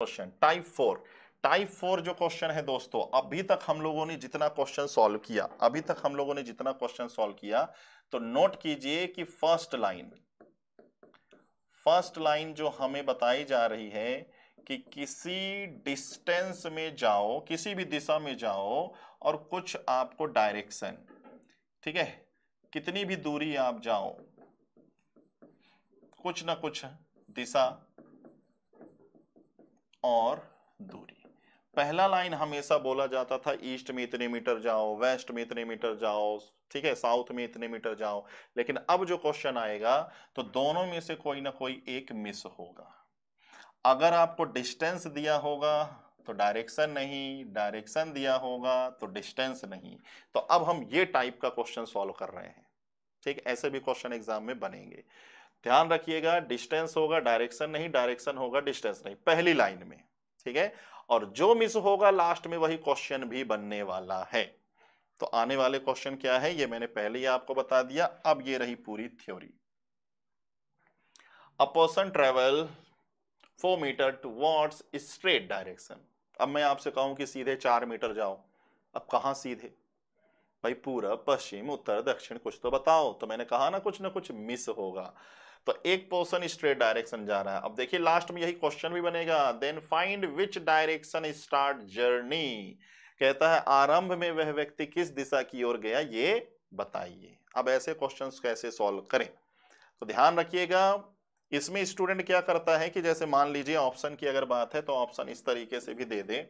question type four type four जो question है दोस्तों अभी तक हम लोगों ने जितना क्वेश्चन सॉल्व किया अभी तक हम लोगों ने जितना क्वेश्चन सॉल्व किया तो नोट कीजिए कि फर्स्ट लाइन फर्स्ट लाइन जो हमें बताई जा रही है कि किसी डिस्टेंस में जाओ किसी भी दिशा में जाओ और कुछ आपको डायरेक्शन ठीक है कितनी भी दूरी आप जाओ कुछ ना कुछ दिशा और दूरी पहला लाइन हमेशा बोला जाता था ईस्ट में इतने मीटर जाओ वेस्ट में इतने मीटर जाओ ठीक है साउथ में इतने मीटर जाओ लेकिन अब जो क्वेश्चन आएगा तो दोनों में से कोई ना कोई एक मिस होगा अगर आपको डिस्टेंस दिया होगा तो डायरेक्शन नहीं डायरेक्शन दिया होगा तो डिस्टेंस नहीं तो अब हम ये टाइप का क्वेश्चन सॉल्व कर रहे हैं ठीक ऐसे भी क्वेश्चन एग्जाम में बनेंगे ध्यान रखिएगा डिस्टेंस होगा डायरेक्शन नहीं डायरेक्शन होगा डिस्टेंस नहीं पहली लाइन में ठीक है और जो मिस होगा लास्ट में वही क्वेश्चन भी बनने वाला है तो आने वाले क्वेश्चन क्या है ये मैंने पहले ही आपको बता दिया अब ये रही पूरी theory a person travel four meter towards straight direction अब मैं आपसे कहूं कि सीधे चार मीटर जाओ अब कहा सीधे भाई पूरा पश्चिम उत्तर दक्षिण कुछ तो बताओ तो मैंने कहा ना कुछ ना कुछ मिस होगा तो एक पर्सन स्ट्रेट डायरेक्शन जा रहा है अब देखिए लास्ट में यही क्वेश्चन भी बनेगा then find which direction start journey कहता है आरंभ में वह व्यक्ति किस दिशा की ओर गया ये बताइए अब ऐसे क्वेश्चंस कैसे सॉल्व करें तो ध्यान रखिएगा इसमें स्टूडेंट क्या करता है कि जैसे मान लीजिए ऑप्शन की अगर बात है तो ऑप्शन इस तरीके से भी दे दे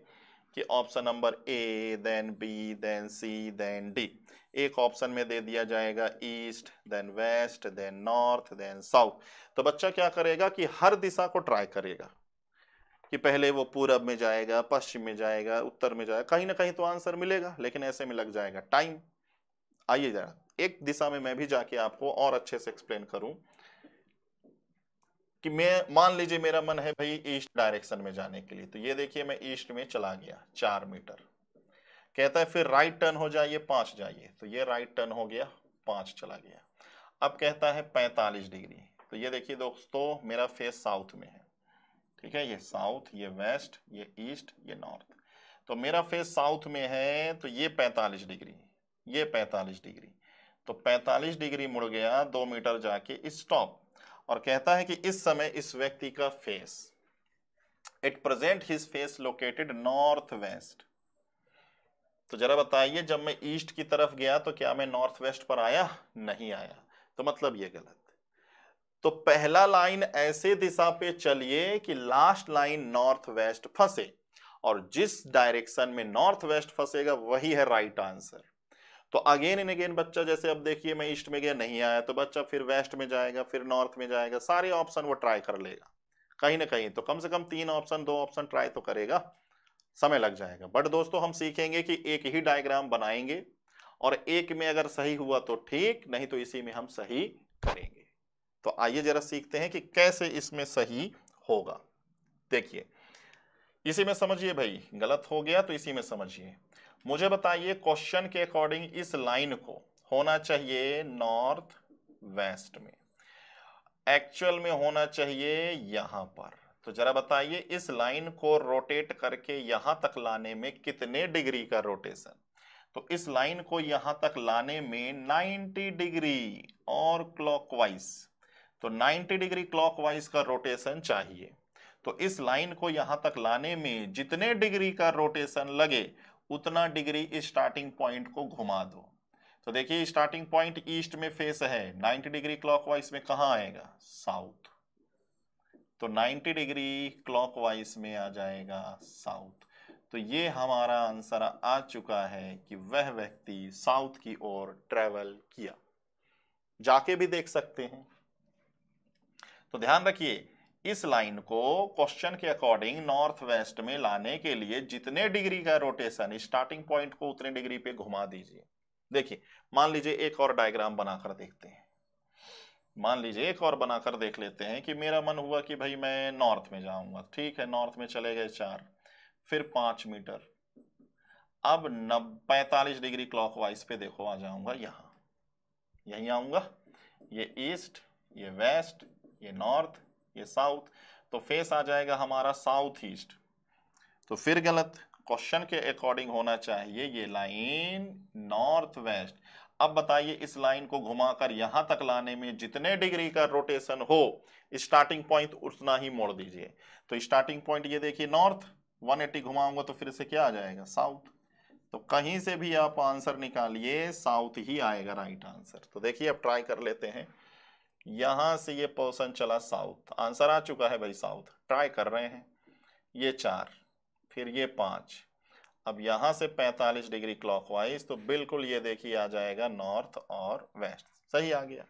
कि option number A then B then C then D एक ऑप्शन में दे दिया जाएगा east then west then north then south तो बच्चा क्या करेगा कि हर दिशा को ट्राई करेगा कि पहले वो पूरब में जाएगा पश्चिम में जाएगा उत्तर में जाएगा कहीं ना कहीं तो आंसर मिलेगा लेकिन ऐसे में लग जाएगा टाइम आइए जरा एक दिशा में मैं भी जाके आपको और अच्छे से एक्सप्लेन करूं कि मैं मान लीजिए मेरा मन है भाई ईस्ट डायरेक्शन में जाने के लिए तो ये देखिए मैं ईस्ट में चला गया चार मीटर कहता है फिर राइट टर्न हो जाइए पाँच जाइए तो ये राइट टर्न हो गया पाँच चला गया अब कहता है पैंतालीस डिग्री तो ये देखिए दोस्तों मेरा फेस साउथ में है ठीक है ये साउथ ये वेस्ट ये ईस्ट ये नॉर्थ तो मेरा फेस साउथ में है तो ये पैंतालीस डिग्री ये पैंतालीस डिग्री तो पैंतालीस डिग्री मुड़ गया दो मीटर जाके स्टॉप और कहता है कि इस समय इस व्यक्ति का face at present his face located north west तो जरा बताइए जब मैं ईस्ट की तरफ गया तो क्या मैं नॉर्थ वेस्ट पर आया नहीं आया तो मतलब ये गलत तो पहला लाइन ऐसे दिशा पे चलिए कि लास्ट लाइन नॉर्थ वेस्ट फंसे और जिस डायरेक्शन में नॉर्थ वेस्ट फंसेगा वही है राइट आंसर तो अगेन इन अगेन बच्चा जैसे अब देखिए मैं ईस्ट में गया नहीं आया तो बच्चा फिर वेस्ट में जाएगा फिर नॉर्थ में जाएगा सारे ऑप्शन वो ट्राई कर लेगा कहीं ना कहीं तो कम से कम तीन ऑप्शन दो ऑप्शन ट्राई तो करेगा समय लग जाएगा बट दोस्तों हम सीखेंगे कि एक ही डायग्राम बनाएंगे और एक में अगर सही हुआ तो ठीक नहीं तो इसी में हम सही करेंगे तो आइए जरा सीखते हैं कि कैसे इसमें सही होगा देखिए इसी में समझिए भाई गलत हो गया तो इसी में समझिए मुझे बताइए क्वेश्चन के अकॉर्डिंग इस लाइन को होना चाहिए नॉर्थ वेस्ट में एक्चुअल में होना चाहिए यहां पर तो जरा बताइए इस लाइन को रोटेट करके यहां तक लाने में कितने डिग्री का रोटेशन तो इस लाइन को यहां तक लाने में 90 डिग्री और क्लॉकवाइज तो 90 डिग्री क्लॉकवाइज का रोटेशन चाहिए तो इस लाइन को यहां तक लाने में जितने डिग्री का रोटेशन लगे उतना डिग्री स्टार्टिंग पॉइंट को घुमा दो तो देखिए स्टार्टिंग पॉइंट ईस्ट में फेस है 90 डिग्री क्लॉकवाइज में कहा आएगा साउथ तो 90 डिग्री क्लॉकवाइज में आ जाएगा साउथ तो ये हमारा आंसर आ चुका है कि वह व्यक्ति साउथ की ओर ट्रेवल किया जाके भी देख सकते हैं तो ध्यान रखिए इस लाइन को क्वेश्चन के अकॉर्डिंग नॉर्थ वेस्ट में लाने के लिए जितने डिग्री का रोटेशन स्टार्टिंग पॉइंट को उतने डिग्री पे घुमा दीजिए देखिए मान लीजिए एक और डायग्राम बनाकर देखते हैं मान लीजिए एक और बनाकर देख लेते हैं कि मेरा मन हुआ कि भाई मैं नॉर्थ में जाऊंगा ठीक है नॉर्थ में चले गए चार फिर पांच मीटर अब नब पैंतालीस डिग्री क्लॉकवाइज पे देखो आ जाऊंगा यहां यही आऊंगा ये ईस्ट ये वेस्ट ये नॉर्थ ये साउथ तो फेस आ जाएगा हमारा साउथ ईस्ट तो फिर गलत क्वेश्चन के अकॉर्डिंग होना चाहिए ये लाइन नॉर्थ वेस्ट अब बताइए इस लाइन को घुमाकर यहां तक लाने में जितने डिग्री का रोटेशन हो स्टार्टिंग पॉइंट उतना ही मोड़ दीजिए तो स्टार्टिंग पॉइंट ये देखिए नॉर्थ 180 घुमाऊंगा तो फिर से क्या आ जाएगा साउथ तो कहीं से भी आप आंसर निकालिए साउथ ही आएगा राइट आंसर तो देखिए अब ट्राई कर लेते हैं यहां से ये पोर्सन चला साउथ आंसर आ चुका है भाई साउथ ट्राई कर रहे हैं ये चार फिर ये पांच अब यहां से 45 डिग्री क्लॉकवाइज तो बिल्कुल ये देखिए आ जाएगा नॉर्थ और वेस्ट सही आ गया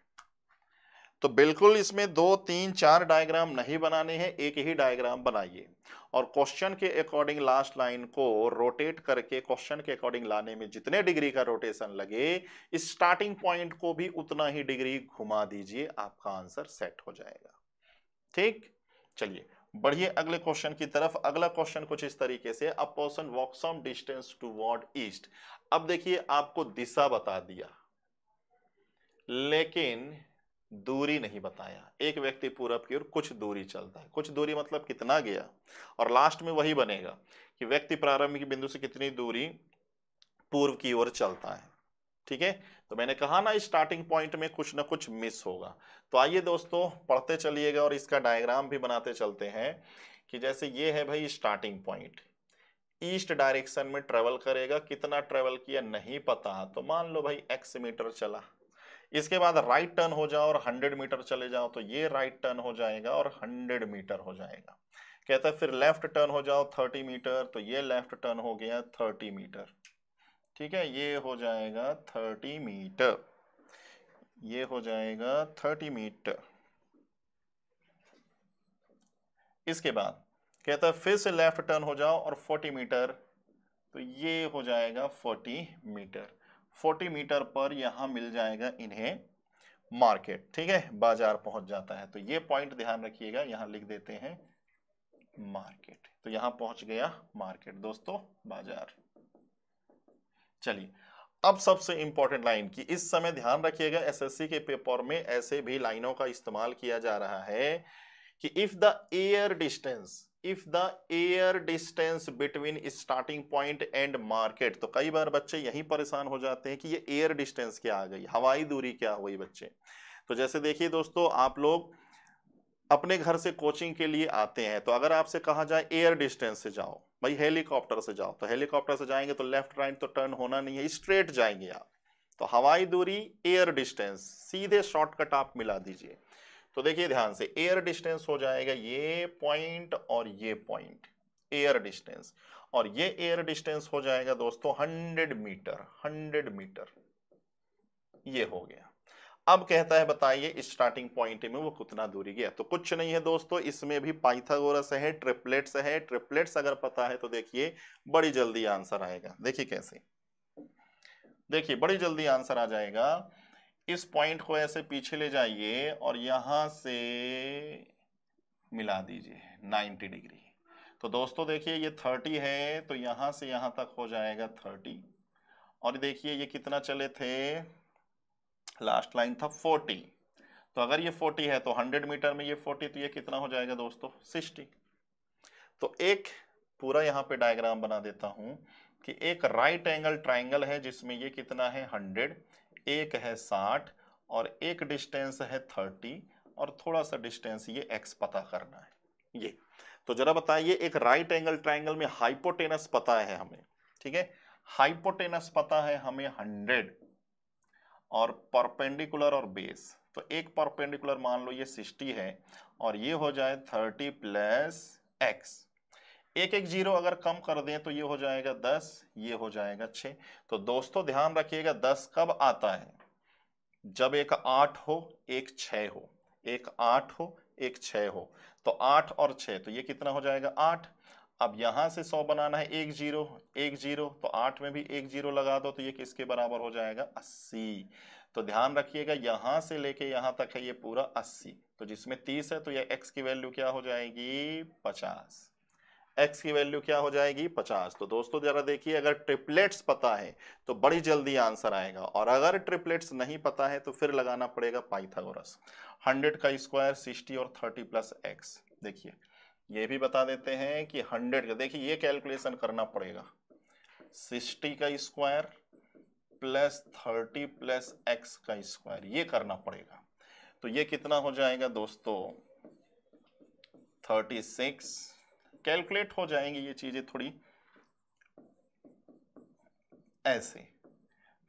तो बिल्कुल इसमें दो तीन चार डायग्राम नहीं बनाने हैं एक ही डायग्राम बनाइए और क्वेश्चन के अकॉर्डिंग लास्ट लाइन को रोटेट करके क्वेश्चन के अकॉर्डिंग लाने में जितने डिग्री का रोटेशन लगे इस स्टार्टिंग पॉइंट को भी उतना ही डिग्री घुमा दीजिए आपका आंसर सेट हो जाएगा ठीक चलिए बढ़िए अगले क्वेश्चन की तरफ अगला क्वेश्चन कुछ इस तरीके से a person walk some distance toward east अब देखिए आपको दिशा बता दिया लेकिन दूरी नहीं बताया एक व्यक्ति पूरब की ओर कुछ दूरी चलता है कुछ दूरी मतलब कितना गया और लास्ट में वही बनेगा कि व्यक्ति प्रारंभिक बिंदु से कितनी दूरी पूर्व की ओर चलता है ठीक है तो मैंने कहा ना स्टार्टिंग पॉइंट में कुछ ना कुछ मिस होगा तो आइए दोस्तों पढ़ते चलिएगा और इसका डायग्राम भी बनाते चलते हैं कि जैसे ये है भाई स्टार्टिंग पॉइंट ईस्ट डायरेक्शन में ट्रेवल करेगा कितना ट्रेवल किया नहीं पता तो मान लो भाई एक्स मीटर चला इसके बाद राइट टर्न हो जाओ और 100 मीटर चले जाओ तो ये राइट टर्न हो जाएगा और 100 मीटर हो जाएगा कहता है फिर लेफ्ट टर्न हो जाओ 30 मीटर तो ये लेफ्ट टर्न हो गया 30 मीटर ठीक है ये हो जाएगा 30 मीटर ये हो जाएगा 30 मीटर इसके बाद कहता है फिर से लेफ्ट टर्न हो जाओ और 40 मीटर तो ये हो जाएगा 40 मीटर 40 मीटर पर यहां मिल जाएगा इन्हें मार्केट ठीक है बाजार पहुंच जाता है तो ये पॉइंट ध्यान रखिएगा यहां लिख देते हैं मार्केट तो यहां पहुंच गया मार्केट दोस्तों बाजार चलिए अब सबसे इंपॉर्टेंट लाइन की इस समय ध्यान रखिएगा एसएससी के पेपर में ऐसे भी लाइनों का इस्तेमाल किया जा रहा है कि if the air distance if the air distance between starting point and market तो कई बार बच्चे यही परेशान हो जाते हैं कि ये एयर डिस्टेंस क्या आ गई हवाई दूरी क्या हुई बच्चे तो जैसे देखिए दोस्तों आप लोग अपने घर से कोचिंग के लिए आते हैं तो अगर आपसे कहा जाए एयर डिस्टेंस से जाओ भाई हेलीकॉप्टर से जाओ तो हेलीकॉप्टर से जाएंगे तो लेफ्ट राइट तो टर्न होना नहीं है स्ट्रेट जाएंगे आप तो हवाई दूरी एयर डिस्टेंस सीधे शॉर्टकट आप मिला दीजिए तो देखिए ध्यान से एयर डिस्टेंस हो जाएगा ये पॉइंट और ये पॉइंट एयर डिस्टेंस और ये एयर डिस्टेंस हो जाएगा दोस्तों हंड्रेड मीटर हंड्रेड मीटर ये हो गया अब कहता है बताइए स्टार्टिंग पॉइंट में वो कितना दूरी गया तो कुछ नहीं है दोस्तों इसमें भी पाइथागोरस है ट्रिपलेट्स है ट्रिपलेट्स अगर पता है तो देखिए बड़ी जल्दी आंसर आएगा देखिए कैसे देखिए बड़ी जल्दी आंसर आ जाएगा इस पॉइंट को ऐसे पीछे ले जाइए और यहां से मिला दीजिए 90 डिग्री तो दोस्तों देखिए ये 30 है तो यहां से यहां तक हो जाएगा 30 और देखिए ये कितना चले थे लास्ट लाइन था 40 तो अगर ये 40 है तो 100 मीटर में ये 40 तो ये कितना हो जाएगा दोस्तों 60 तो एक पूरा यहां पे डायग्राम बना देता हूं कि एक राइट एंगल ट्राइंगल है जिसमें ये कितना है हंड्रेड एक है साठ और एक डिस्टेंस है थर्टी और थोड़ा सा डिस्टेंस ये एक्स पता करना है ये तो जरा बताइए एक राइट एंगल ट्राइंगल में हाइपोटेनस पता है हमें ठीक है हाइपोटेनस पता है हमें हंड्रेड और परपेंडिकुलर और बेस तो एक परपेंडिकुलर मान लो ये सिक्सटी है और ये हो जाए थर्टी प्लस एक्स एक एक जीरो अगर कम कर दें तो ये हो जाएगा दस ये हो जाएगा छ तो दोस्तों ध्यान रखिएगा दस कब आता है जब एक आठ हो एक छ हो एक आठ हो एक छ हो तो आठ और छ तो ये कितना हो जाएगा आठ अब यहाँ से सौ बनाना है एक जीरो एक जीरो तो आठ में भी एक जीरो लगा दो तो ये किसके बराबर हो जाएगा अस्सी तो ध्यान रखिएगा यहाँ से लेके यहाँ तक है ये पूरा अस्सी तो जिसमें तीस है तो ये एक्स की वैल्यू क्या हो जाएगी पचास एक्स की वैल्यू क्या हो जाएगी पचास तो दोस्तों जरा देखिए अगर ट्रिपलेट्स पता है तो बड़ी जल्दी आंसर आएगा और अगर ट्रिपलेट्स नहीं पता है तो फिर लगाना पड़ेगा पाइथागोरस 100 का स्क्वायर 60 और 30 प्लस एक्स देखिए ये भी बता देते हैं कि हंड्रेड का देखिए ये कैलकुलेशन करना पड़ेगा सिक्सटी का square plus thirty plus x का स्क्वायर ये करना पड़ेगा तो ये कितना हो जाएगा दोस्तों थर्टी सिक्स कैलकुलेट हो जाएंगी ये चीज़ें थोड़ी ऐसे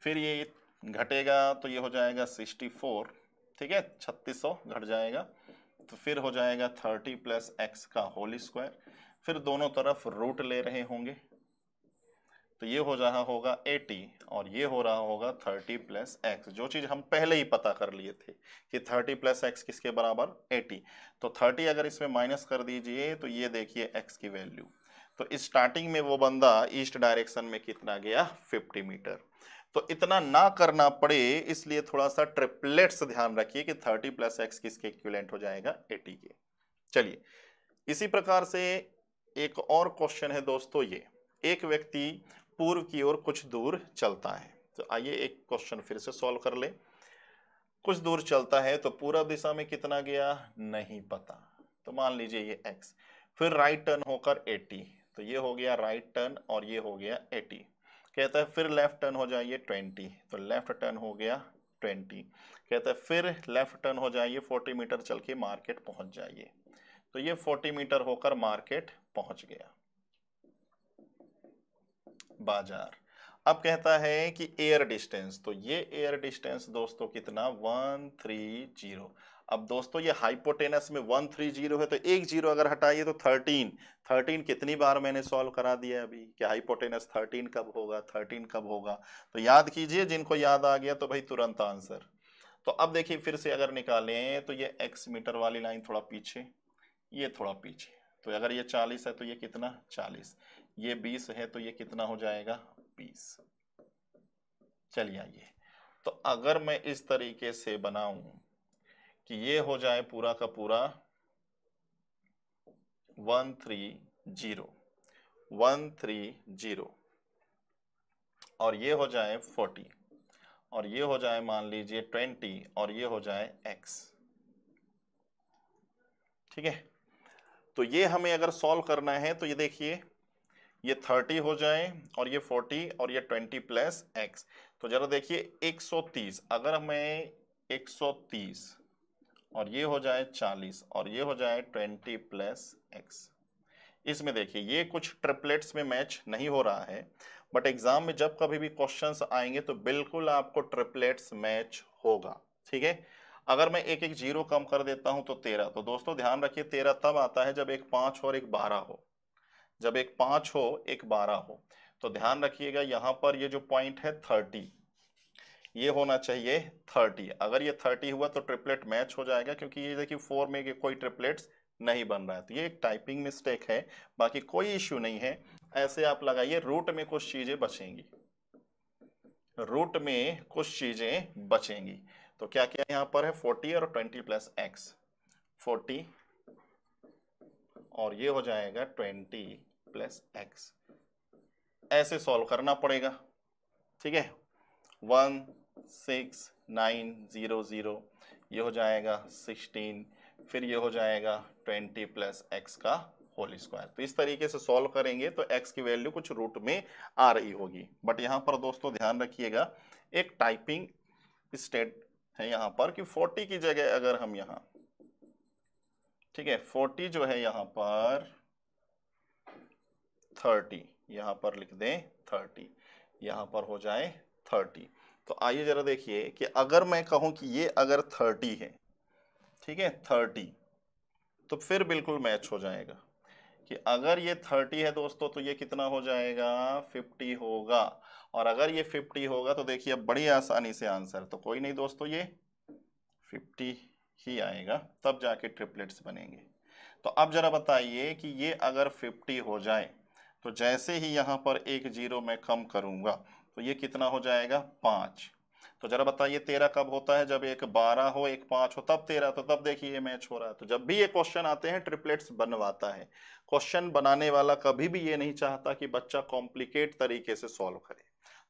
फिर ये घटेगा तो ये हो जाएगा सिक्सटी फोर ठीक है छत्तीस सौ घट जाएगा तो फिर हो जाएगा थर्टी प्लस एक्स का होल स्क्वायर फिर दोनों तरफ रूट ले रहे होंगे तो ये हो रहा होगा 80 और ये हो रहा होगा 30 प्लस एक्स जो चीज़ हम पहले ही पता कर लिए थे कि 30 प्लस एक्स किसके बराबर 80 तो 30 अगर इसमें माइनस कर दीजिए तो ये देखिए एक्स की वैल्यू तो इस स्टार्टिंग में वो बंदा ईस्ट डायरेक्शन में कितना गया 50 मीटर तो इतना ना करना पड़े इसलिए थोड़ा सा ट्रिपलेट्स ध्यान रखिए कि थर्टी प्लस एक्स किसके इक्वलेंट हो जाएगा एटी के चलिए इसी प्रकार से एक और क्वेश्चन है दोस्तों ये एक व्यक्ति पूर्व की ओर कुछ दूर चलता है तो आइए एक क्वेश्चन फिर से सॉल्व कर लें कुछ दूर चलता है तो पूरा दिशा में कितना गया नहीं पता तो मान लीजिए ये एक्स फिर राइट टर्न होकर 80 तो ये हो गया राइट टर्न और ये हो गया 80 कहता है फिर लेफ्ट टर्न हो जाइए 20 तो लेफ्ट टर्न हो गया 20 कहता है फिर लेफ्ट टर्न हो जाइए 40 मीटर चल के मार्केट पहुंच जाइए तो ये 40 मीटर होकर मार्केट पहुंच गया बाजार अब कहता है कि एयर डिस्टेंस तो ये एयर डिस्टेंस दोस्तों कितना वन थ्री जीरो अब दोस्तों ये हाइपोटेनस में वन थ्री जीरो है तो एक जीरो अगर हटाइए तो थर्टीन थर्टीन कितनी बार मैंने सॉल्व करा दिया अभी कि हाइपोटेनस थर्टीन कब होगा थर्टीन कब होगा तो याद कीजिए जिनको याद आ गया तो भाई तुरंत आंसर तो अब देखिए फिर से अगर निकालें तो ये एक्स मीटर वाली लाइन थोड़ा पीछे ये थोड़ा पीछे तो अगर ये चालीस है तो ये कितना चालीस ये बीस है तो ये कितना हो जाएगा बीस चलिए आइए तो अगर मैं इस तरीके से बनाऊं कि ये हो जाए पूरा का पूरा one three zero one three zero और ये हो जाए फोर्टी और ये हो जाए मान लीजिए ट्वेंटी और ये हो जाए एक्स ठीक है तो ये हमें अगर सॉल्व करना है तो ये देखिए ये थर्टी हो जाए और ये फोर्टी और ये ट्वेंटी प्लस एक्स तो ज़रा देखिए एक सौ तीस अगर हमें एक सौ तीस और ये हो जाए चालीस और ये हो जाए ट्वेंटी प्लस एक्स इसमें देखिए ये कुछ ट्रिपलेट्स में मैच नहीं हो रहा है बट एग्ज़ाम में जब कभी भी क्वेश्चंस आएंगे तो बिल्कुल आपको ट्रिपलेट्स मैच होगा ठीक है अगर मैं एक एक जीरो कम कर देता हूं तो तेरह तो दोस्तों ध्यान रखिए तेरह तब आता है जब एक पांच और एक बारह हो जब एक पांच हो एक बारह हो तो ध्यान रखिएगा यहां पर ये जो पॉइंट है थर्टी ये होना चाहिए थर्टी अगर ये थर्टी हुआ तो ट्रिपलेट मैच हो जाएगा क्योंकि ये देखिए फोर में कोई ट्रिपलेट्स नहीं बन रहा है तो ये एक टाइपिंग मिस्टेक है बाकी कोई इश्यू नहीं है ऐसे आप लगाइए रूट में कुछ चीज़ें बचेंगी रूट में कुछ चीज़ें बचेंगी तो क्या क्या यहां पर है फोर्टी और ट्वेंटी प्लस एक्स फोर्टी और ये हो जाएगा ट्वेंटी प्लस एक्स ऐसे सॉल्व करना पड़ेगा ठीक है one six nine zero zero ये हो जाएगा सिक्सटीन फिर ये हो जाएगा ट्वेंटी प्लस एक्स का होल स्क्वायर तो इस तरीके से सॉल्व करेंगे तो एक्स की वैल्यू कुछ रूट में आ रही होगी बट यहाँ पर दोस्तों ध्यान रखिएगा एक टाइपिंग स्टेट है यहाँ पर कि फोर्टी की जगह अगर हम यहाँ ठीक है फोर्टी जो है यहाँ पर थर्टी यहाँ पर लिख दें थर्टी यहाँ पर हो जाए थर्टी तो आइए ज़रा देखिए कि अगर मैं कहूँ कि ये अगर थर्टी है ठीक है थर्टी तो फिर बिल्कुल मैच हो जाएगा कि अगर ये थर्टी है दोस्तों तो ये कितना हो जाएगा फिफ्टी होगा और अगर ये फिफ्टी होगा तो देखिए अब बड़ी आसानी से आंसर तो कोई नहीं दोस्तों ये फिफ्टी ही आएगा तब जाके ट्रिपलेट्स बनेंगे तो अब ज़रा बताइए कि ये अगर फिफ्टी हो जाए तो जैसे ही यहाँ पर एक जीरो मैं कम करूँगा तो ये कितना हो जाएगा पाँच तो जरा बताइए तेरह कब होता है जब एक बारह हो एक पाँच हो तब तेरह तो तब देखिए ये मैच हो रहा है तो जब भी ये क्वेश्चन आते हैं ट्रिपलेट्स बनवाता है क्वेश्चन बनाने वाला कभी भी ये नहीं चाहता कि बच्चा कॉम्प्लिकेट तरीके से सॉल्व करे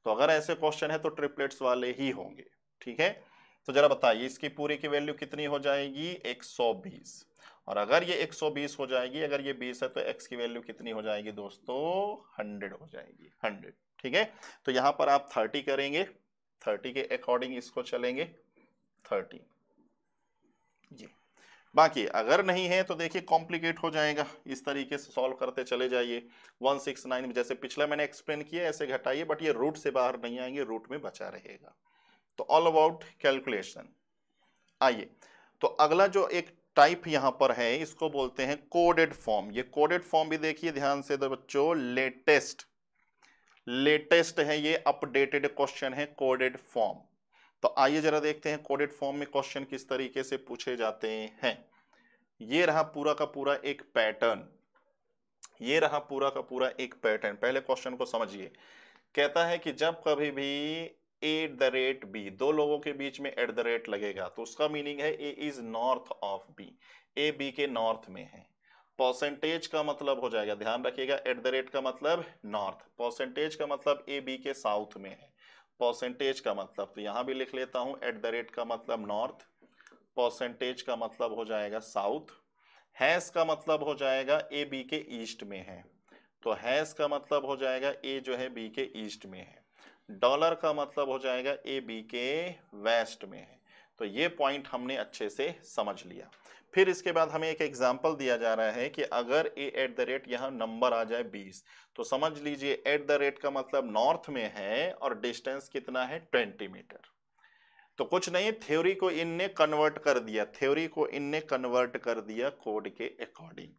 तो अगर ऐसे क्वेश्चन है तो ट्रिपलेट्स वाले ही होंगे ठीक है तो जरा बताइए इसकी पूरी की वैल्यू कितनी हो जाएगी एक सौ बीस और अगर ये 120 हो जाएगी अगर ये 20 है तो x की वैल्यू कितनी हो जाएगी दोस्तों 100 हो जाएगी 100 ठीक है तो यहां पर आप 30 करेंगे 30 के अकॉर्डिंग इसको चलेंगे 30 जी बाकी अगर नहीं है तो देखिए कॉम्प्लिकेट हो जाएगा इस तरीके से सॉल्व करते चले जाइए 169 जैसे पिछला मैंने एक्सप्लेन किया ऐसे घटाइए बट ये रूट से बाहर नहीं आएंगे रूट में बचा रहेगा तो ऑल अबाउट कैलकुलेशन आइए तो अगला जो एक टाइप यहां पर है इसको बोलते हैं कोडेड फॉर्म ये कोडेड फॉर्म भी देखिए ध्यान से बच्चों लेटेस्ट लेटेस्ट है ये अपडेटेड क्वेश्चन है कोडेड फॉर्म तो आइए जरा देखते हैं कोडेड फॉर्म में क्वेश्चन किस तरीके से पूछे जाते हैं ये रहा पूरा का पूरा एक पैटर्न ये रहा पूरा का पूरा एक पैटर्न पहले क्वेश्चन को समझिए कहता है कि जब कभी भी एट द रेट बी दो लोगों के बीच में एट द रेट लगेगा तो उसका मीनिंग है A is north of B A B के नॉर्थ में है परसेंटेज का मतलब हो जाएगा ध्यान रखिएगा एट द रेट का मतलब नॉर्थ परसेंटेज का मतलब ए बी के साउथ में है परसेंटेज का मतलब तो यहां भी लिख लेता हूँ एट द रेट का मतलब नॉर्थ परसेंटेज का मतलब हो जाएगा साउथ हैस का मतलब हो जाएगा ए बी के ईस्ट में है तो हैस का मतलब हो जाएगा ए जो है बी के ईस्ट में है डॉलर का मतलब हो जाएगा ए बी के वेस्ट में है तो ये पॉइंट हमने अच्छे से समझ लिया फिर इसके बाद हमें एक एग्जाम्पल दिया जा रहा है कि अगर ए एट द रेट यहाँ नंबर आ जाए बीस तो समझ लीजिए एट द रेट का मतलब नॉर्थ में है और डिस्टेंस कितना है ट्वेंटी मीटर तो कुछ नहीं थ्योरी को इनने कन्वर्ट कर दिया थ्योरी को इनने कन्वर्ट कर दिया कोड के अकॉर्डिंग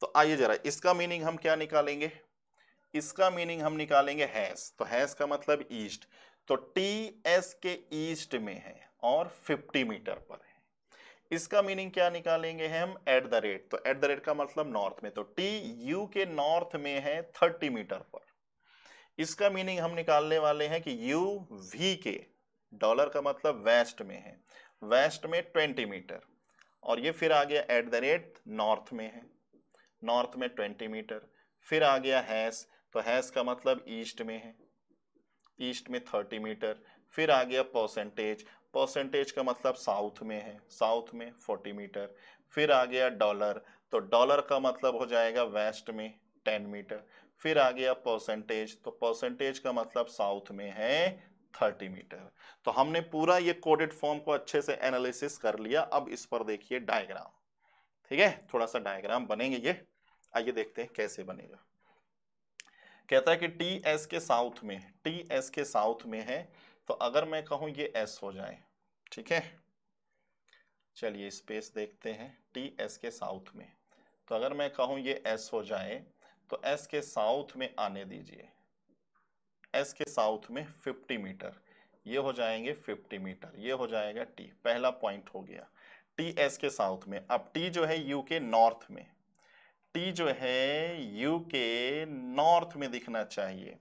तो आइए जरा इसका मीनिंग हम क्या निकालेंगे इसका मीनिंग हम निकालेंगे हैस तो हैस का मतलब ईस्ट तो टी एस के ईस्ट में है और 50 मीटर पर है इसका मीनिंग क्या निकालेंगे हम एट द रेट तो एट द रेट का मतलब नॉर्थ में तो टी यू के नॉर्थ में है 30 मीटर पर इसका मीनिंग हम निकालने वाले हैं कि यू वी के डॉलर का मतलब वेस्ट में है वेस्ट में 20 मीटर और ये फिर आ गया एट द रेट नॉर्थ में है नॉर्थ में 20 मीटर फिर आ गया हैस तो हैज़ का मतलब ईस्ट में है ईस्ट में थर्टी मीटर फिर आ गया परसेंटेज परसेंटेज का मतलब साउथ में है साउथ में फोर्टी मीटर फिर आ गया डॉलर तो डॉलर का मतलब हो जाएगा वेस्ट में टेन मीटर फिर आ गया परसेंटेज तो परसेंटेज का मतलब साउथ में है थर्टी मीटर तो हमने पूरा ये कोडेड फॉर्म को अच्छे से एनालिसिस कर लिया अब इस पर देखिए डायग्राम ठीक है थोड़ा सा डायग्राम बनेंगे ये आइए देखते हैं कैसे बनेगा कहता है कि टी एस के साउथ में टी एस के साउथ में है तो अगर मैं कहूं ये एस हो जाए ठीक है चलिए स्पेस देखते हैं टी एस के साउथ में तो अगर मैं कहूँ ये एस हो जाए तो एस के साउथ में आने दीजिए एस के साउथ में 50 मीटर ये हो जाएंगे 50 मीटर ये हो जाएगा टी पहला पॉइंट हो गया टी एस के साउथ में अब टी जो है यू के नॉर्थ में टी जो है यू के नॉर्थ में दिखना चाहिए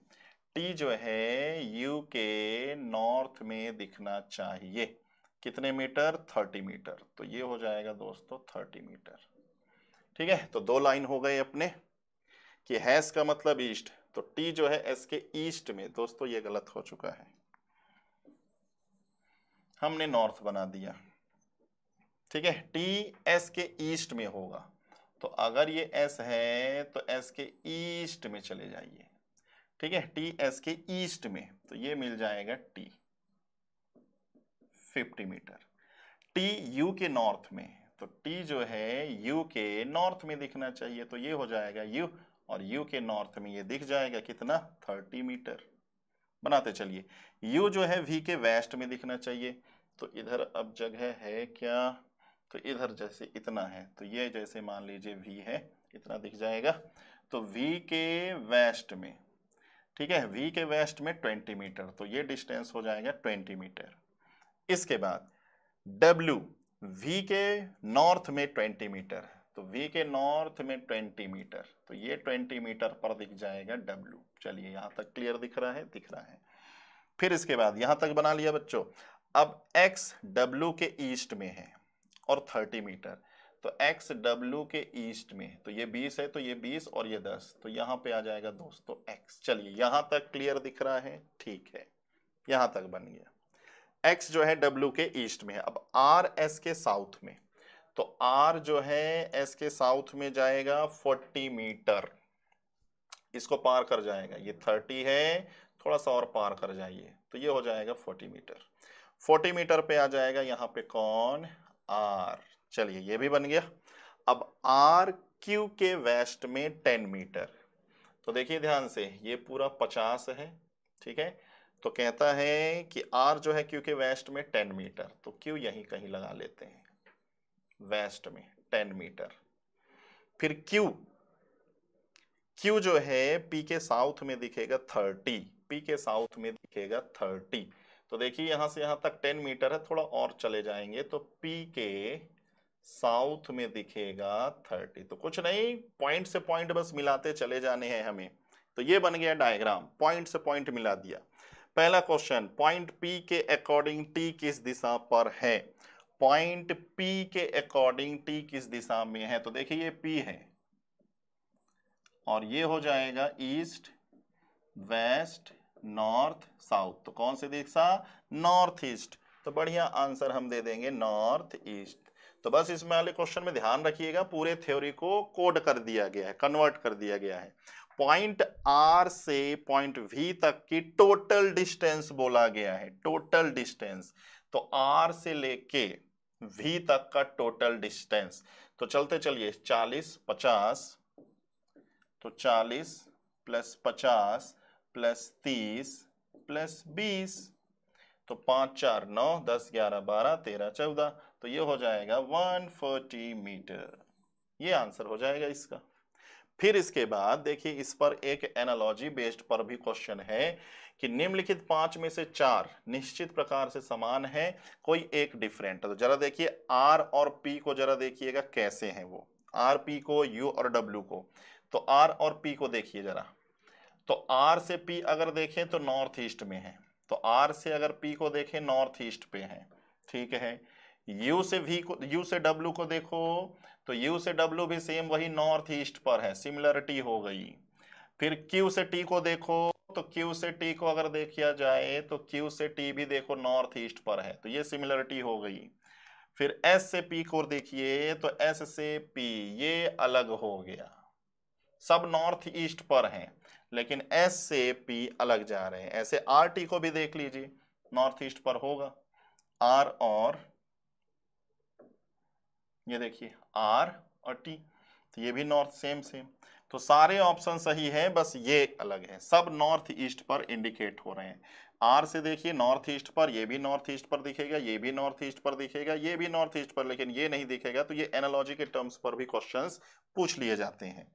टी जो है यू के नॉर्थ में दिखना चाहिए कितने मीटर थर्टी मीटर तो ये हो जाएगा दोस्तों थर्टी मीटर ठीक है तो दो लाइन हो गए अपने कि हैस का मतलब ईस्ट तो टी जो है एस के ईस्ट में दोस्तों ये गलत हो चुका है हमने नॉर्थ बना दिया ठीक है टी एस के ईस्ट में होगा तो अगर ये एस है तो एस के ईस्ट में चले जाइए ठीक है टी एस के ईस्ट में तो ये मिल जाएगा टी 50 मीटर टी यू के नॉर्थ में तो टी जो है यू के नॉर्थ में दिखना चाहिए तो ये हो जाएगा यू और यू के नॉर्थ में ये दिख जाएगा कितना 30 मीटर बनाते चलिए यू जो है वी के वेस्ट में दिखना चाहिए तो इधर अब जगह है क्या तो इधर जैसे इतना है तो ये जैसे मान लीजिए वी है इतना दिख जाएगा तो वी के वेस्ट में ठीक है वी के वेस्ट में ट्वेंटी मीटर तो ये डिस्टेंस हो जाएगा ट्वेंटी मीटर इसके बाद डब्ल्यू वी के नॉर्थ में ट्वेंटी मीटर तो वी के नॉर्थ में ट्वेंटी मीटर तो ये ट्वेंटी मीटर पर दिख जाएगा डब्ल्यू चलिए यहाँ तक क्लियर दिख रहा है दिख रहा है फिर इसके बाद यहाँ तक बना लिया बच्चों अब एक्स डब्ल्यू के ईस्ट में है और 30 मीटर तो एक्स डब्ल्यू के ईस्ट में तो ये 20 है तो ये 20 और ये 10 तो यहाँ पे आ जाएगा दोस्तों एक्स चलिए यहाँ तक क्लियर दिख रहा है ठीक है यहाँ तक बन गया x जो है w के ईस्ट में है अब r s के साउथ में तो r जो है s के साउथ में जाएगा 40 मीटर इसको पार कर जाएगा ये 30 है थोड़ा सा और पार कर जाइए तो ये हो जाएगा 40 मीटर 40 मीटर पे आ जाएगा यहाँ पे कौन आर चलिए ये भी बन गया अब आर क्यू के वेस्ट में टेन मीटर तो देखिए ध्यान से ये पूरा पचास है ठीक है तो कहता है कि आर जो है क्यू के वेस्ट में टेन मीटर तो क्यू यहीं कहीं लगा लेते हैं वेस्ट में टेन मीटर फिर क्यू क्यू जो है पी के साउथ में दिखेगा थर्टी पी के साउथ में दिखेगा थर्टी तो देखिए यहाँ से यहाँ तक टेन मीटर है थोड़ा और चले जाएंगे तो पी के साउथ में दिखेगा थर्टी तो कुछ नहीं पॉइंट से पॉइंट बस मिलाते चले जाने हैं हमें तो ये बन गया डायग्राम पॉइंट से पॉइंट मिला दिया पहला क्वेश्चन पॉइंट पी के अकॉर्डिंग टी किस दिशा पर है पॉइंट पी के अकॉर्डिंग टी किस दिशा में है तो देखिए ये पी है और ये हो जाएगा ईस्ट वेस्ट नॉर्थ साउथ तो कौन सी दिशा नॉर्थ ईस्ट तो बढ़िया आंसर हम दे देंगे नॉर्थ ईस्ट तो बस इसमें वाले क्वेश्चन में ध्यान रखिएगा पूरे थ्योरी को कोड कर दिया गया है कन्वर्ट कर दिया गया है पॉइंट आर से पॉइंट वी तक की टोटल डिस्टेंस बोला गया है टोटल डिस्टेंस तो आर से लेके वी तक का टोटल डिस्टेंस तो चलते चलिए चालीस पचास तो चालीस प्लस पचास प्लस तीस प्लस बीस तो पाँच चार नौ दस ग्यारह बारह तेरह चौदह तो ये हो जाएगा वन फोर्टी मीटर ये आंसर हो जाएगा इसका फिर इसके बाद देखिए इस पर एक एनालॉजी बेस्ड पर भी क्वेश्चन है कि निम्नलिखित पांच में से चार निश्चित प्रकार से समान है कोई एक डिफरेंट तो जरा देखिए आर और पी को जरा देखिएगा कैसे हैं वो आर पी को यू और डब्ल्यू को तो आर और पी को देखिए जरा तो आर से पी अगर देखें तो नॉर्थ ईस्ट में है तो आर से अगर पी को देखें नॉर्थ ईस्ट पे है ठीक है यू से वी को यू से डब्ल्यू को देखो तो यू से डब्ल्यू भी सेम वही नॉर्थ ईस्ट पर है सिमिलरिटी हो गई फिर क्यू से टी को देखो तो क्यू से टी को अगर देखा जाए तो क्यू से टी भी देखो नॉर्थ ईस्ट पर है तो ये सिमिलरिटी हो गई फिर एस से पी को देखिए तो एस से पी ये अलग हो गया सब नॉर्थ ईस्ट पर हैं लेकिन एस से पी अलग जा रहे हैं ऐसे आर टी को भी देख लीजिए नॉर्थ ईस्ट पर होगा आर और ये देखिए आर और टी तो ये भी नॉर्थ सेम सेम तो सारे ऑप्शन सही है बस ये अलग है सब नॉर्थ ईस्ट पर इंडिकेट हो रहे हैं आर से देखिए नॉर्थ ईस्ट पर ये भी नॉर्थ ईस्ट पर दिखेगा ये भी नॉर्थ ईस्ट पर दिखेगा ये भी नॉर्थ ईस्ट पर लेकिन ये नहीं दिखेगा तो ये एनालॉजी के टर्म्स पर भी क्वेश्चंस पूछ लिए जाते हैं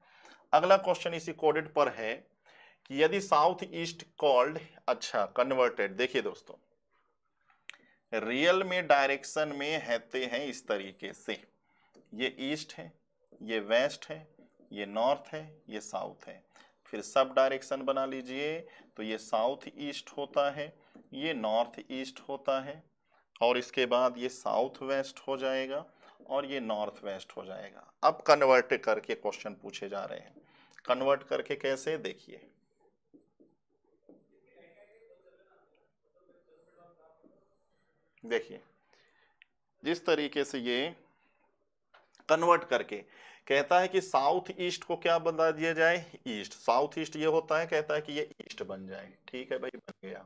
अगला क्वेश्चन इसी कोडेड पर है कि यदि साउथ ईस्ट कॉल्ड अच्छा कन्वर्टेड देखिए दोस्तों रियल में डायरेक्शन में रहते हैं इस तरीके से ये ईस्ट है ये वेस्ट है ये नॉर्थ है ये साउथ है फिर सब डायरेक्शन बना लीजिए तो ये साउथ ईस्ट होता है ये नॉर्थ ईस्ट होता है और इसके बाद ये साउथ वेस्ट हो जाएगा और ये नॉर्थ वेस्ट हो जाएगा अब कन्वर्ट करके क्वेश्चन पूछे जा रहे हैं कन्वर्ट करके कैसे देखिए देखिए जिस तरीके से ये कन्वर्ट करके कहता है कि साउथ ईस्ट को क्या बना दिया जाए ईस्ट साउथ ईस्ट ये होता है कहता है कि ये ईस्ट बन जाए ठीक है भाई बन गया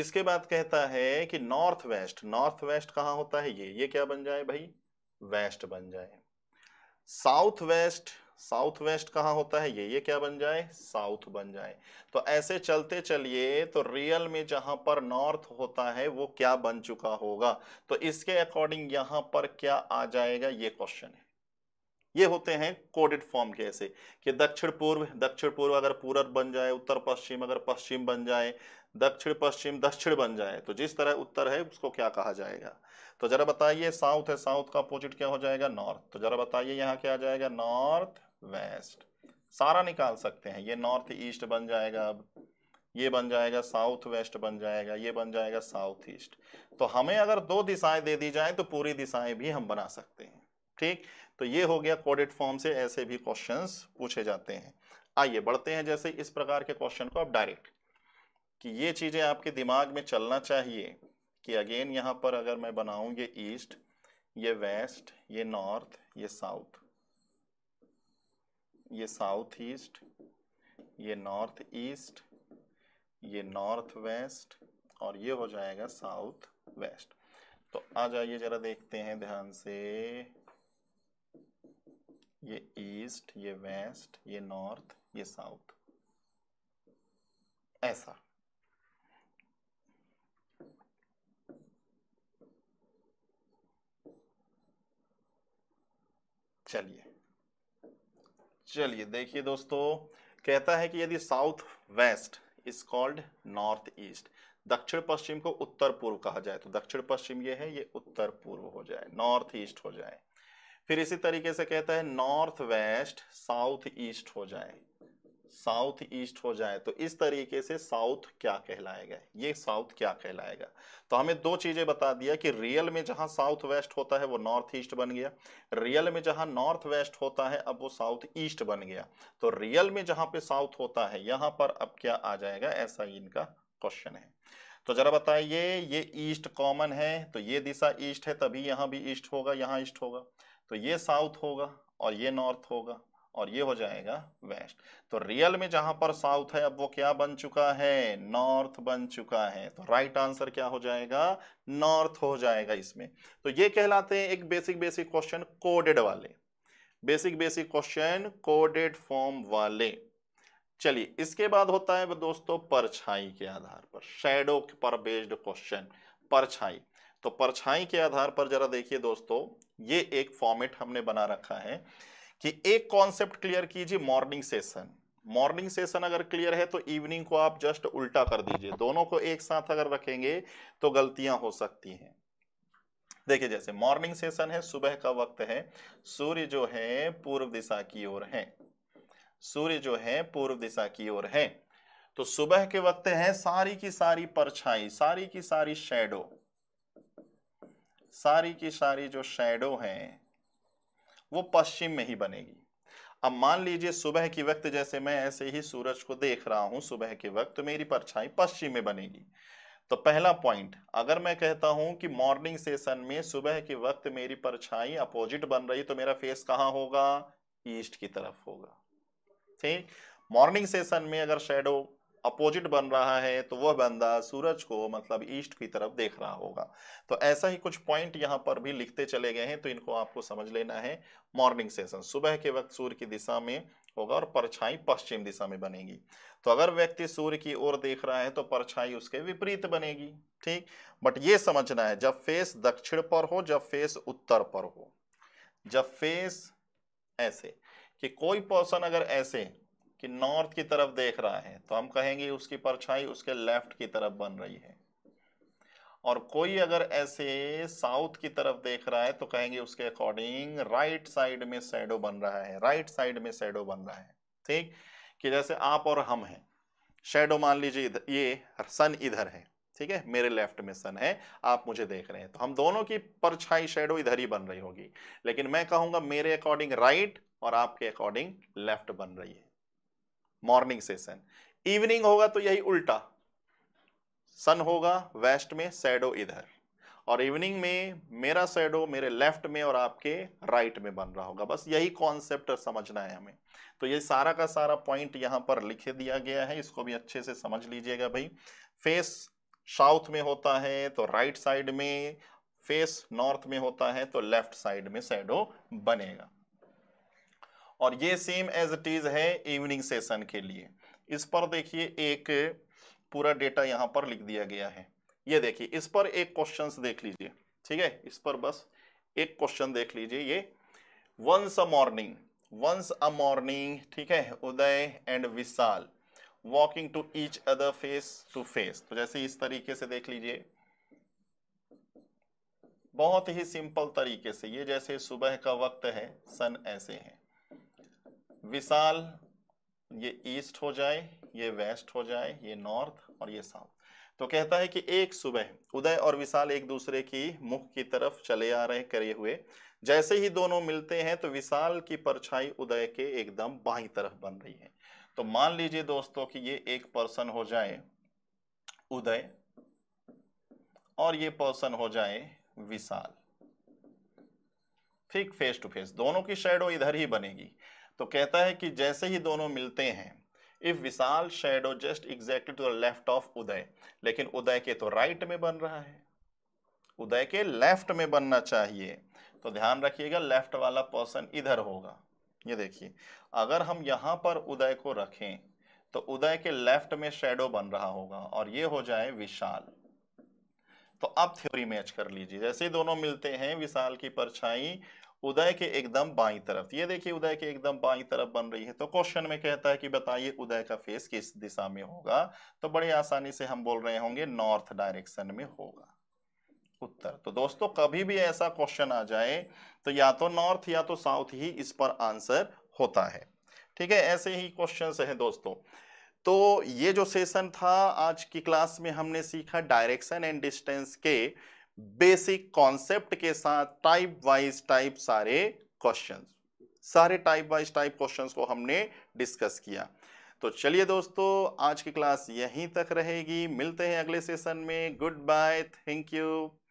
इसके बाद कहता है कि नॉर्थ वेस्ट नॉर्थ वेस्ट कहाँ होता है ये ये क्या बन जाए भाई वेस्ट बन जाए साउथ वेस्ट साउथ वेस्ट कहाँ होता है ये ये क्या बन जाए साउथ बन जाए तो ऐसे चलते चलिए तो रियल में जहां पर नॉर्थ होता है वो क्या बन चुका होगा तो इसके अकॉर्डिंग यहां पर क्या आ जाएगा ये क्वेश्चन है ये होते हैं कोडेड फॉर्म के ऐसे कि दक्षिण पूर्व दक्षिण पूर्व अगर पूरब बन जाए उत्तर पश्चिम अगर पश्चिम बन जाए दक्षिण पश्चिम दक्षिण बन जाए तो जिस तरह उत्तर है उसको क्या कहा जाएगा तो जरा बताइए साउथ है साउथ का अपोजिट क्या हो जाएगा नॉर्थ तो जरा बताइए यहाँ क्या आ जाएगा नॉर्थ वेस्ट सारा निकाल सकते हैं ये नॉर्थ ईस्ट बन जाएगा अब ये बन जाएगा साउथ वेस्ट बन जाएगा ये बन जाएगा साउथ ईस्ट तो हमें अगर दो दिशाएं दे दी जाए तो पूरी दिशाएं भी हम बना सकते हैं ठीक तो ये हो गया कोडेड फॉर्म से ऐसे भी क्वेश्चंस पूछे जाते हैं आइए बढ़ते हैं जैसे इस प्रकार के क्वेश्चन को आप डायरेक्ट कि ये चीज़ें आपके दिमाग में चलना चाहिए कि अगेन यहाँ पर अगर मैं बनाऊँ ये ईस्ट ये वेस्ट ये नॉर्थ ये साउथ ये साउथ ईस्ट ये नॉर्थ ईस्ट ये नॉर्थ वेस्ट और ये हो जाएगा साउथ वेस्ट तो आ जाइए जरा देखते हैं ध्यान से ये ईस्ट ये वेस्ट ये नॉर्थ ये साउथ ऐसा चलिए चलिए देखिए दोस्तों कहता है कि यदि south west is called north east दक्षिण पश्चिम को उत्तर पूर्व कहा जाए तो दक्षिण पश्चिम ये है ये उत्तर पूर्व हो जाए नॉर्थ ईस्ट हो जाए फिर इसी तरीके से कहता है नॉर्थ वेस्ट साउथ ईस्ट हो जाए साउथ ईस्ट हो जाए तो इस तरीके से साउथ क्या कहलाएगा ये साउथ क्या कहलाएगा तो हमें दो चीज़ें बता दिया कि रियल में जहां साउथ वेस्ट होता है वो नॉर्थ ईस्ट बन गया रियल में जहां नॉर्थ वेस्ट होता है अब वो साउथ ईस्ट बन गया तो रियल में जहां पे साउथ होता है यहां पर अब क्या आ जाएगा ऐसा इनका क्वेश्चन है तो जरा बताइए ये ईस्ट कॉमन है तो ये दिशा ईस्ट है तभी यहाँ भी ईस्ट होगा यहाँ ईस्ट होगा तो ये साउथ होगा और ये नॉर्थ होगा और ये हो जाएगा वेस्ट तो रियल में जहां पर साउथ है अब वो क्या बन चुका है नॉर्थ बन चुका है तो राइट आंसर क्या हो जाएगा नॉर्थ हो जाएगा इसमें तो ये कहलाते हैं एक बेसिक बेसिक क्वेश्चन कोडेड वाले basic basic question coded form वाले चलिए इसके बाद होता है दोस्तों परछाई के आधार पर शेडो पर बेस्ड क्वेश्चन परछाई तो परछाई के आधार पर जरा देखिए दोस्तों ये एक फॉर्मेट हमने बना रखा है कि एक कॉन्सेप्ट क्लियर कीजिए मॉर्निंग सेशन मॉर्निंग सेशन अगर क्लियर है तो इवनिंग को आप जस्ट उल्टा कर दीजिए दोनों को एक साथ अगर रखेंगे तो गलतियां हो सकती हैं देखिए जैसे मॉर्निंग सेशन है सुबह का वक्त है सूर्य जो है पूर्व दिशा की ओर है सूर्य जो है पूर्व दिशा की ओर है तो सुबह के वक्त है सारी की सारी परछाई सारी की सारी शेडो सारी की सारी जो शेडो है वो पश्चिम में ही बनेगी अब मान लीजिए सुबह के वक्त जैसे मैं ऐसे ही सूरज को देख रहा हूं सुबह के वक्त मेरी परछाई पश्चिम में बनेगी तो पहला पॉइंट अगर मैं कहता हूं कि मॉर्निंग सेशन में सुबह के वक्त मेरी परछाई अपोजिट बन रही तो मेरा फेस कहां होगा ईस्ट की तरफ होगा ठीक मॉर्निंग सेशन में अगर शेडो अपोजिट बन रहा है तो वह बंदा सूरज को मतलब ईस्ट की तरफ देख रहा होगा तो ऐसा ही कुछ पॉइंट यहाँ पर भी लिखते चले गए हैं तो इनको आपको समझ लेना है मॉर्निंग सेशन सुबह के वक्त सूर्य की दिशा में होगा और परछाई पश्चिम दिशा में बनेगी तो अगर व्यक्ति सूर्य की ओर देख रहा है तो परछाई उसके विपरीत बनेगी ठीक बट ये समझना है जब फेस दक्षिण पर हो जब फेस उत्तर पर हो जब फेस ऐसे कि कोई पर्सन अगर ऐसे कि नॉर्थ की तरफ देख रहा है तो हम कहेंगे उसकी परछाई उसके लेफ्ट की तरफ बन रही है और कोई अगर ऐसे साउथ की तरफ देख रहा है तो कहेंगे उसके अकॉर्डिंग राइट साइड में सैडो बन रहा है राइट साइड में सैडो बन रहा है ठीक कि जैसे आप और हम हैं शेडो मान लीजिए ये सन इधर है ठीक है मेरे लेफ्ट में सन है आप मुझे देख रहे हैं तो हम दोनों की परछाई शेडो इधर ही बन रही होगी लेकिन मैं कहूंगा मेरे अकॉर्डिंग राइट और आपके अकॉर्डिंग लेफ्ट बन रही है मॉर्निंग सेशन इवनिंग होगा तो यही उल्टा सन होगा वेस्ट में सैडो इधर और इवनिंग में मेरा सैडो मेरे लेफ्ट में और आपके राइट में बन रहा होगा बस यही कॉन्सेप्ट समझना है हमें तो ये सारा का सारा पॉइंट यहाँ पर लिखे दिया गया है इसको भी अच्छे से समझ लीजिएगा भाई फेस साउथ में होता है तो राइट साइड में फेस नॉर्थ में होता है तो लेफ्ट साइड में सैडो बनेगा और ये सेम एज इट इज़ है इवनिंग सेशन के लिए इस पर देखिए एक पूरा डेटा यहाँ पर लिख दिया गया है ये देखिए इस पर एक क्वेश्चन देख लीजिए ठीक है इस पर बस एक क्वेश्चन देख लीजिए ये once a morning once a morning ठीक है Uday and Vishal walking to each other face to face तो जैसे इस तरीके से देख लीजिए बहुत ही सिंपल तरीके से ये जैसे सुबह का वक्त है सन ऐसे है विशाल ये ईस्ट हो जाए ये वेस्ट हो जाए ये नॉर्थ और ये साउथ तो कहता है कि एक सुबह उदय और विशाल एक दूसरे की मुख की तरफ चले आ रहे करे हुए जैसे ही दोनों मिलते हैं तो विशाल की परछाई उदय के एकदम बाई तरफ बन रही है तो मान लीजिए दोस्तों कि ये एक पर्सन हो जाए उदय और ये पर्सन हो जाए विशाल ठीक फेस टू फेस दोनों की शेडो इधर ही बनेगी तो कहता है कि जैसे ही दोनों मिलते हैं if Vishal shadow just exactly to the left of Uday लेकिन उदय के तो राइट में बन रहा है उदय के लेफ्ट में बनना चाहिए तो ध्यान रखिएगा लेफ्ट वाला पर्सन इधर होगा ये देखिए अगर हम यहाँ पर उदय को रखें तो उदय के लेफ्ट में शेडो बन रहा होगा और ये हो जाए विशाल तो अब थ्योरी मैच कर लीजिए जैसे दोनों मिलते हैं विशाल की परछाई उदय के एकदम बाई तरफ ये देखिए उदय के एकदम बाई तरफ बन रही है तो क्वेश्चन में कहता है कि बताइए उदय का फेस किस दिशा में होगा तो बड़े आसानी से हम बोल रहे होंगे नॉर्थ डायरेक्शन में होगा उत्तर तो दोस्तों कभी भी ऐसा क्वेश्चन आ जाए तो या तो नॉर्थ या तो साउथ ही इस पर आंसर होता है ठीक है ऐसे ही क्वेश्चन हैं दोस्तों तो ये जो सेशन था आज की क्लास में हमने सीखा डायरेक्शन एंड डिस्टेंस के बेसिक कॉन्सेप्ट के साथ टाइप वाइज टाइप सारे क्वेश्चन सारे टाइप वाइज टाइप क्वेश्चन को हमने डिस्कस किया तो चलिए दोस्तों आज की क्लास यहीं तक रहेगी मिलते हैं अगले सेशन में गुड बाय थैंक यू